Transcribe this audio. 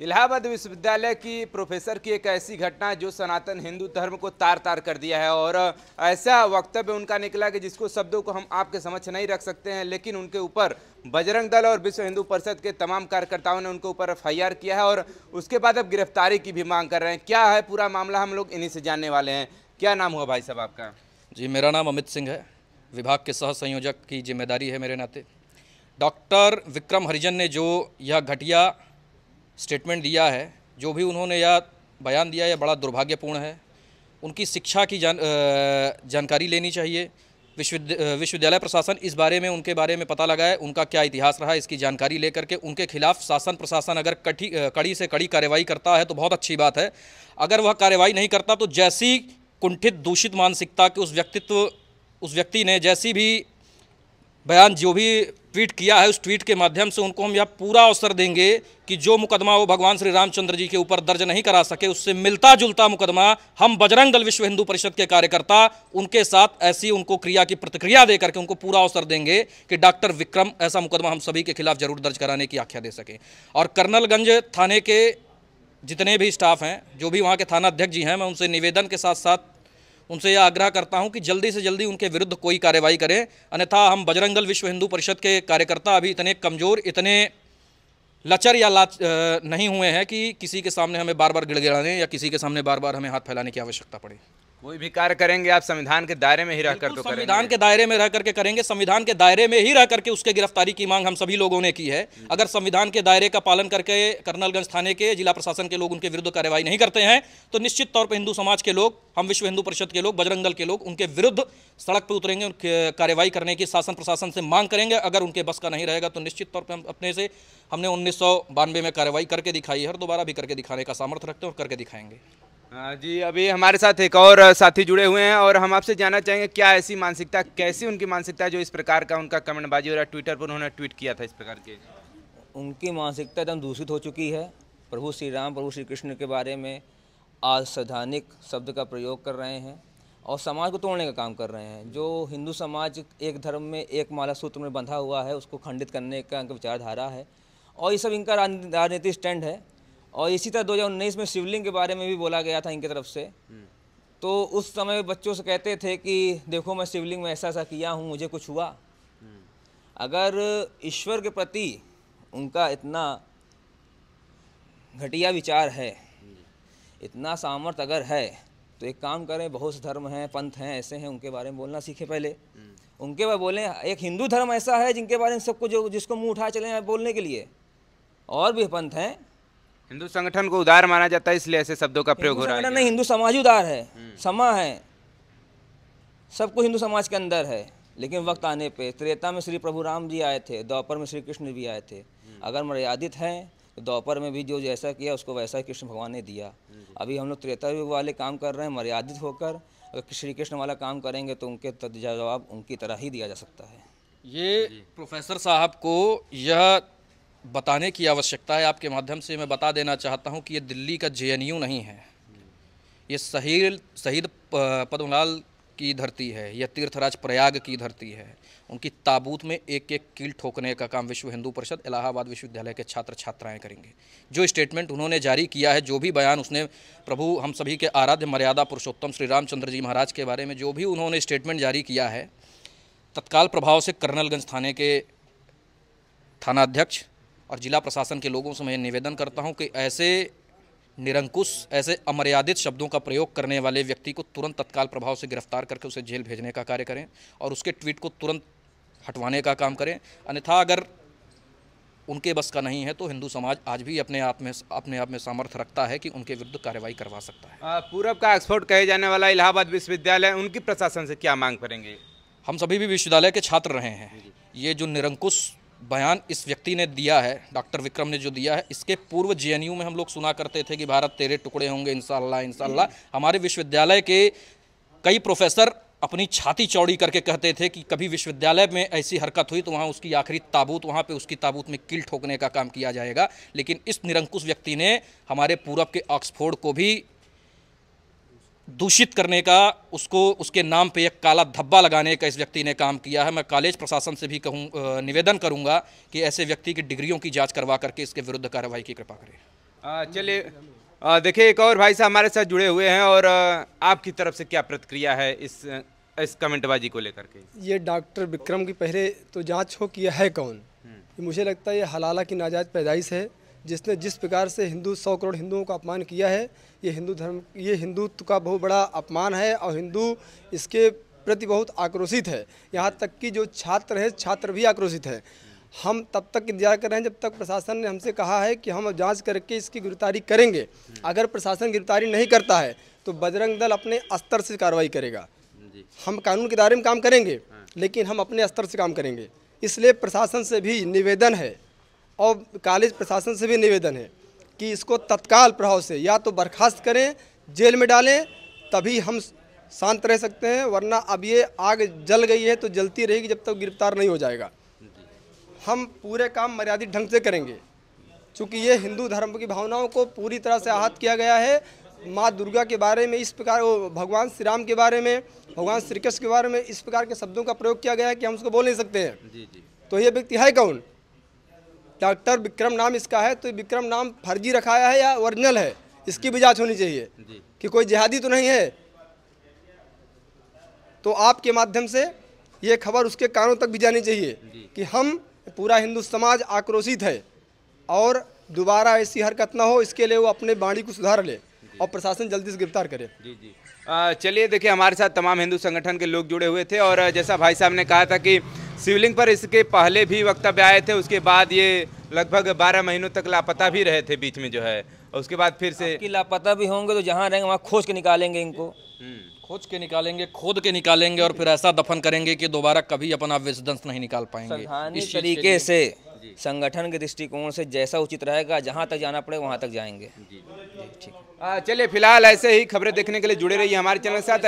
इलाहाबाद विश्वविद्यालय की प्रोफेसर की एक ऐसी घटना जो सनातन हिंदू धर्म को तार तार कर दिया है और ऐसा वक्तव्य उनका निकला कि जिसको शब्दों को हम आपके समक्ष नहीं रख सकते हैं लेकिन उनके ऊपर बजरंग दल और विश्व हिंदू परिषद के तमाम कार्यकर्ताओं ने उनके ऊपर एफ किया है और उसके बाद अब गिरफ्तारी की भी मांग कर रहे हैं क्या है पूरा मामला हम लोग इन्हीं से जानने वाले हैं क्या नाम हुआ भाई साहब आपका जी मेरा नाम अमित सिंह है विभाग के सह संयोजक की जिम्मेदारी है मेरे नाते डॉक्टर विक्रम हरिजन ने जो यह घटिया स्टेटमेंट दिया है जो भी उन्होंने यह बयान दिया यह बड़ा दुर्भाग्यपूर्ण है उनकी शिक्षा की जान जानकारी लेनी चाहिए विश्वविद्यालय प्रशासन इस बारे में उनके बारे में पता लगाए उनका क्या इतिहास रहा इसकी जानकारी लेकर के उनके खिलाफ शासन प्रशासन अगर कठी कड़ी से कड़ी कार्रवाई करता है तो बहुत अच्छी बात है अगर वह कार्रवाई नहीं करता तो जैसी कुंठित दूषित मानसिकता के उस व्यक्तित्व उस व्यक्ति ने जैसी भी बयान जो भी ट्वीट किया है उस ट्वीट के माध्यम से उनको हम यह पूरा अवसर देंगे कि जो मुकदमा वो भगवान श्री रामचंद्र जी के ऊपर दर्ज नहीं करा सके उससे मिलता जुलता मुकदमा हम बजरंग दल विश्व हिंदू परिषद के कार्यकर्ता उनके साथ ऐसी उनको क्रिया की प्रतिक्रिया दे करके उनको पूरा अवसर देंगे कि डॉक्टर विक्रम ऐसा मुकदमा हम सभी के खिलाफ जरूर दर्ज कराने की आख्या दे सकें और कर्नलगंज थाने के जितने भी स्टाफ हैं जो भी वहाँ के थाना अध्यक्ष जी हैं मैं उनसे निवेदन के साथ साथ उनसे यह आग्रह करता हूं कि जल्दी से जल्दी उनके विरुद्ध कोई कार्रवाई करें अन्यथा हम बजरंगल विश्व हिंदू परिषद के कार्यकर्ता अभी इतने कमज़ोर इतने लचर या लाच नहीं हुए हैं कि किसी के सामने हमें बार बार गिड़गिड़ाने या किसी के सामने बार बार हमें हाथ फैलाने की आवश्यकता पड़े कोई भी कार्य करेंगे आप संविधान के दायरे में ही रह कर तो संविधान के दायरे में रह करके करेंगे संविधान के दायरे में ही रह करके उसके गिरफ्तारी की मांग हम सभी लोगों ने की है अगर संविधान के दायरे का पालन करके कर्नलगंज थाने के जिला प्रशासन के लोग उनके विरुद्ध कार्यवाही नहीं करते हैं तो निश्चित तौर पर हिंदू समाज के लोग हम विश्व हिंदू परिषद के लोग बजरंग दल के लोग उनके विरुद्ध सड़क पर उतरेंगे उनके कार्यवाही करने की शासन प्रशासन से मांग करेंगे अगर उनके बस का नहीं रहेगा तो निश्चित तौर पर हम अपने से हमने उन्नीस में कार्रवाई करके दिखाई है और दोबारा भी करके दिखाने का सामर्थ्य रखते हैं और करके दिखाएंगे जी अभी हमारे साथ एक और साथी जुड़े हुए हैं और हम आपसे जानना चाहेंगे क्या ऐसी मानसिकता कैसी उनकी मानसिकता जो इस प्रकार का उनका कमेंटबाजी हो रहा है ट्विटर पर उन्होंने ट्वीट किया था इस प्रकार के उनकी मानसिकता एकदम दूषित हो चुकी है प्रभु श्री राम प्रभु श्री कृष्ण के बारे में आसाधानिक शब्द का प्रयोग कर रहे हैं और समाज को तोड़ने का काम कर रहे हैं जो हिंदू समाज एक धर्म में एक माला सूत्र में बंधा हुआ है उसको खंडित करने का इनका विचारधारा है और ये सब इनका राजनीतिक स्टैंड है और इसी तरह 2019 में शिवलिंग के बारे में भी बोला गया था इनकी तरफ से हम्म। तो उस समय बच्चों से कहते थे कि देखो मैं शिवलिंग में ऐसा ऐसा किया हूँ मुझे कुछ हुआ हम्म। अगर ईश्वर के प्रति उनका इतना घटिया विचार है हम्म। इतना सामर्थ अगर है तो एक काम करें बहुत से धर्म हैं पंथ हैं ऐसे हैं उनके बारे में बोलना सीखे पहले उनके बारे बोलें एक हिंदू धर्म ऐसा है जिनके बारे में सबको जो जिसको मुँह उठा चले बोलने के लिए और भी पंथ हैं हिंदू संगठन को उदार माना जाता है इसलिए ऐसे शब्दों का प्रयोग हो रहा है नहीं हिंदू समाज उदार है हम्म। समा है सब कुछ हिंदू समाज के अंदर है लेकिन वक्त आने पे त्रेता में श्री प्रभु राम जी आए थे द्वापर में श्री कृष्ण भी आए थे हम्म। अगर मर्यादित हैं तो द्वापर में भी जो जैसा किया उसको वैसा कृष्ण भगवान ने दिया हम्म। अभी हम लोग त्रेता युग वाले काम कर रहे हैं मर्यादित होकर अगर श्री कृष्ण वाला काम करेंगे तो उनके जवाब उनकी तरह ही दिया जा सकता है ये प्रोफेसर साहब को यह बताने की आवश्यकता है आपके माध्यम से मैं बता देना चाहता हूँ कि ये दिल्ली का जे नहीं है ये शहीद शहीद पद्मलाल की धरती है यह तीर्थराज प्रयाग की धरती है उनकी ताबूत में एक एक कील ठोकने का काम विश्व हिंदू परिषद इलाहाबाद विश्वविद्यालय के छात्र छात्राएं करेंगे जो स्टेटमेंट उन्होंने जारी किया है जो भी बयान उसने प्रभु हम सभी के आराध्य मर्यादा पुरुषोत्तम श्री रामचंद्र जी महाराज के बारे में जो भी उन्होंने स्टेटमेंट जारी किया है तत्काल प्रभाव से कर्नलगंज थाने के थानाध्यक्ष और जिला प्रशासन के लोगों से मैं निवेदन करता हूँ कि ऐसे निरंकुश ऐसे अमर्यादित शब्दों का प्रयोग करने वाले व्यक्ति को तुरंत तत्काल प्रभाव से गिरफ्तार करके उसे जेल भेजने का कार्य करें और उसके ट्वीट को तुरंत हटवाने का काम करें अन्यथा अगर उनके बस का नहीं है तो हिंदू समाज आज भी अपने आप में अपने आप में सामर्थ्य रखता है कि उनके विरुद्ध कार्रवाई करवा सकता है पूरब का एक्सपोर्ट कहे जाने वाला इलाहाबाद विश्वविद्यालय उनकी प्रशासन से क्या मांग करेंगे हम सभी भी विश्वविद्यालय के छात्र रहे हैं ये जो निरंकुश बयान इस व्यक्ति ने दिया है डॉक्टर विक्रम ने जो दिया है इसके पूर्व जेएनयू में हम लोग सुना करते थे कि भारत तेरे टुकड़े होंगे इनशाला इनशाला हमारे विश्वविद्यालय के कई प्रोफेसर अपनी छाती चौड़ी करके कहते थे कि कभी विश्वविद्यालय में ऐसी हरकत हुई तो वहाँ उसकी आखिरी ताबूत वहाँ पे उसकी ताबूत में किल ठोकने का काम किया जाएगा लेकिन इस निरंकुश व्यक्ति ने हमारे पूरब के ऑक्सफोर्ड को भी दूषित करने का उसको उसके नाम पे एक काला धब्बा लगाने का इस व्यक्ति ने काम किया है मैं कॉलेज प्रशासन से भी कहूँ निवेदन करूँगा कि ऐसे व्यक्ति की डिग्रियों की जांच करवा करके इसके विरुद्ध कार्रवाई की कृपा करें चलिए देखिए एक और भाई साहब हमारे साथ जुड़े हुए हैं और आपकी तरफ से क्या प्रतिक्रिया है इस इस कमेंटबाजी को लेकर के ये डॉक्टर विक्रम की पहले तो जाँच हो कि यह है कौन हम्म। मुझे लगता है ये हलाला की नाजायज़ पैदाइश है जिसने जिस प्रकार से हिंदू सौ करोड़ हिंदुओं का अपमान किया है ये हिंदू धर्म ये हिंदुत्व का बहुत बड़ा अपमान है और हिंदू इसके प्रति बहुत आक्रोशित है यहाँ तक कि जो छात्र हैं छात्र भी आक्रोशित हैं हम तब तक इंतजार कर रहे हैं जब तक प्रशासन ने हमसे कहा है कि हम जांच करके इसकी गिरफ्तारी करेंगे अगर प्रशासन गिरफ्तारी नहीं करता है तो बजरंग दल अपने स्तर से कार्रवाई करेगा हम कानून के दायरे में काम करेंगे हाँ। लेकिन हम अपने स्तर से काम करेंगे इसलिए प्रशासन से भी निवेदन है और कॉलेज प्रशासन से भी निवेदन है कि इसको तत्काल प्रभाव से या तो बर्खास्त करें जेल में डालें तभी हम शांत रह सकते हैं वरना अब ये आग जल गई है तो जलती रहेगी जब तक तो गिरफ्तार नहीं हो जाएगा हम पूरे काम मर्यादित ढंग से करेंगे क्योंकि ये हिंदू धर्म की भावनाओं को पूरी तरह से आहत किया गया है माँ दुर्गा के बारे में इस प्रकार भगवान श्री राम के बारे में भगवान श्री कृष्ण के बारे में इस प्रकार के शब्दों का प्रयोग किया गया है कि हम उसको बोल नहीं सकते हैं जी जी तो ये व्यक्ति है कौन डॉक्टर विक्रम नाम इसका है तो विक्रम नाम फर्जी रखाया है या ओरिजिनल है इसकी भी जाँच होनी चाहिए कि कोई जिहादी तो नहीं है तो आपके माध्यम से ये खबर उसके कानों तक भी जानी चाहिए कि हम पूरा हिंदू समाज आक्रोशित है और दोबारा ऐसी हरकत ना हो इसके लिए वो अपने बाणी को सुधार ले और प्रशासन जल्दी से गिरफ्तार करे जी जी चलिए देखिए हमारे साथ तमाम हिंदू संगठन के लोग जुड़े हुए थे और जैसा भाई साहब ने कहा था कि शिवलिंग पर इसके पहले भी वक्तव्य आए थे उसके बाद ये लगभग बारह महीनों तक लापता भी रहे थे बीच में जो है और उसके बाद फिर से लापता भी होंगे तो जहाँ रहेंगे वहाँ खोज के निकालेंगे इनको हम्म। खोज के निकालेंगे खोद के निकालेंगे और फिर ऐसा दफन करेंगे कि दोबारा कभी अपना विध्वंस नहीं निकाल पाएंगे इस तरीके से संगठन के दृष्टिकोण से जैसा उचित रहेगा जहाँ तक जाना पड़े वहाँ तक जाएंगे ठीक चलिए फिलहाल ऐसे ही खबरें देखने के लिए जुड़े रहिए हमारे चैनल के साथ